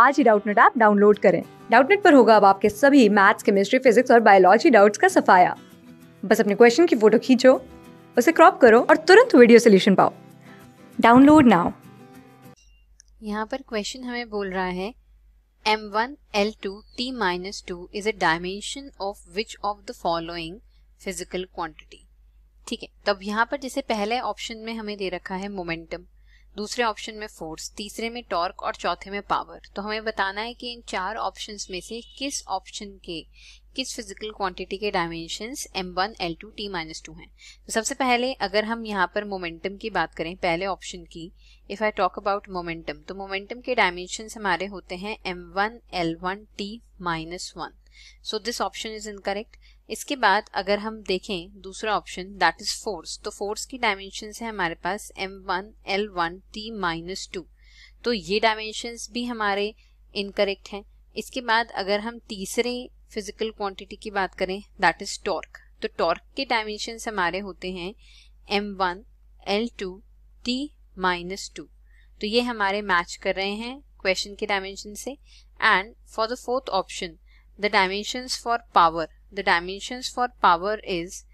आज ही Doubtnut app download करें डाउटनेट पर होगा अब आपके सभी मैथ्स केमिस्ट्री फिजिक्स और बायोलॉजी डाउट्स का सफाया बस अपने क्वेश्चन की फोटो खींचो उसे क्रॉप करो और तुरंत वीडियो सोल्यूशन पाओ डाउनलोड नाउ यहाँ पर क्वेश्चन हमें बोल रहा है M one L two T minus two is a dimension of which of the following physical quantity ठीक है तब तो यहाँ पर जैसे पहले ऑप्शन में हमें दे रखा है मोमेंटम दूसरे ऑप्शन में फोर्स तीसरे में टॉर्क और चौथे में पावर तो हमें बताना है कि इन चार ऑप्शंस में से किस ऑप्शन के किस फिजिकल क्वांटिटी के dimensions m1, l2, t minus two हैं तो सबसे पहले अगर हम यहाँ पर मोमेंटम की बात करें पहले ऑप्शन की if I talk about momentum तो मोमेंटम के डायमेंशंस हमारे होते हैं m1, l1, t minus one so this option is incorrect इसके बाद अगर हम देखें दूसरा ऑप्शन दैट इज फोर्स तो फोर्स की डायमेंशन है हमारे पास M one L one T minus two तो ये डायमेंशंस भी हमारे इनकरेक्ट हैं इसके बाद अगर हम तीसरे फिजिकल क्वांटिटी की बात करें दैट इज टॉर्क तो टॉर्क के डायमेंशंस हमारे होते हैं M one L two T minus two तो ये हमारे मैच कर रहे हैं क्वेश्चन के डायमेंशन से and for the fourth option the dimensions for power The dimensions for power is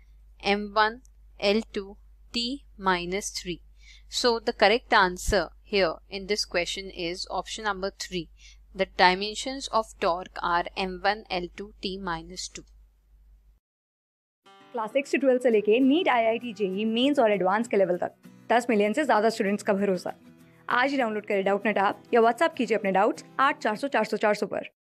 M1 L2 T minus 3. So the correct answer here in this question is option number 3. The dimensions of torque are M1 L2 T minus 2. Class six से twelfth से लेके NEET I I T और advance के level तक 10 million से ज़्यादा students का भरोसा आज ही डाउनलोड करें डाउट नेट आप या व्हाट्सअप कीजिए अपने डाउट्स आठ चार सौ पर